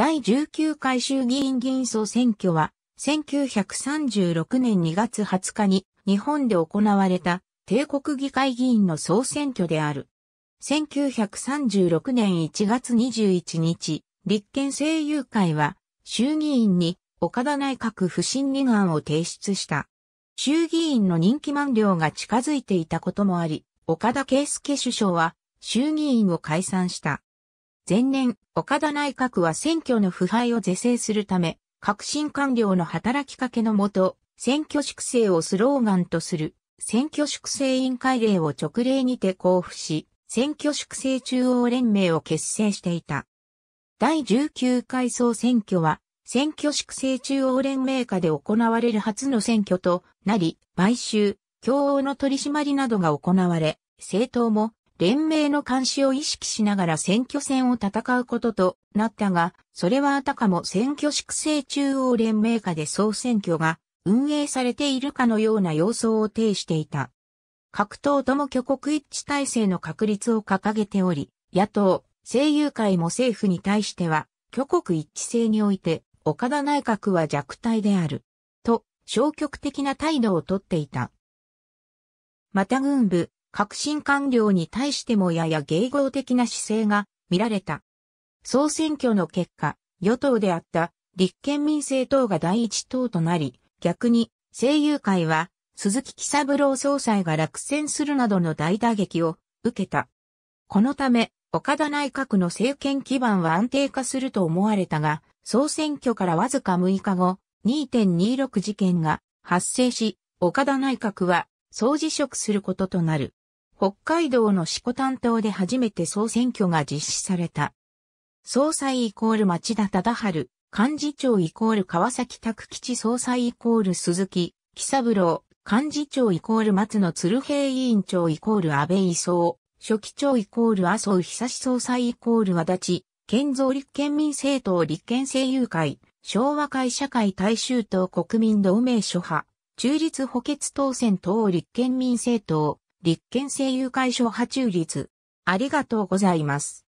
第19回衆議院議員総選挙は、1936年2月20日に日本で行われた帝国議会議員の総選挙である。1936年1月21日、立憲政友会は衆議院に岡田内閣不信任案を提出した。衆議院の任期満了が近づいていたこともあり、岡田圭介首相は衆議院を解散した。前年、岡田内閣は選挙の腐敗を是正するため、革新官僚の働きかけのもと、選挙粛清をスローガンとする、選挙粛清委員会令を直令にて交付し、選挙粛清中央連盟を結成していた。第19回総選挙は、選挙粛清中央連盟下で行われる初の選挙となり、買収、共和の取り締まりなどが行われ、政党も連盟の監視を意識しながら選挙戦を戦うこととなったが、それはあたかも選挙粛清中央連盟下で総選挙が運営されているかのような様相を呈していた。各党とも挙国一致体制の確立を掲げており、野党、政友会も政府に対しては、挙国一致制において、岡田内閣は弱体である。と、消極的な態度をとっていた。また軍部、革新官僚に対してもやや迎合的な姿勢が見られた。総選挙の結果、与党であった立憲民政党が第一党となり、逆に声優会は鈴木喜三郎総裁が落選するなどの大打撃を受けた。このため、岡田内閣の政権基盤は安定化すると思われたが、総選挙からわずか6日後、2.26事件が発生し、岡田内閣は総辞職することとなる。北海道の四股担当で初めて総選挙が実施された。総裁イコール町田忠春、幹事長イコール川崎拓吉総裁イコール鈴木、木三郎、幹事長イコール松野鶴平委員長イコール安倍伊総、初期長イコール麻生久志総裁イコール和立、建造立憲民政党立憲政友会、昭和会社会大衆党国民同盟諸派、中立補欠当選等立憲民政党、立憲政友会所派中立。ありがとうございます。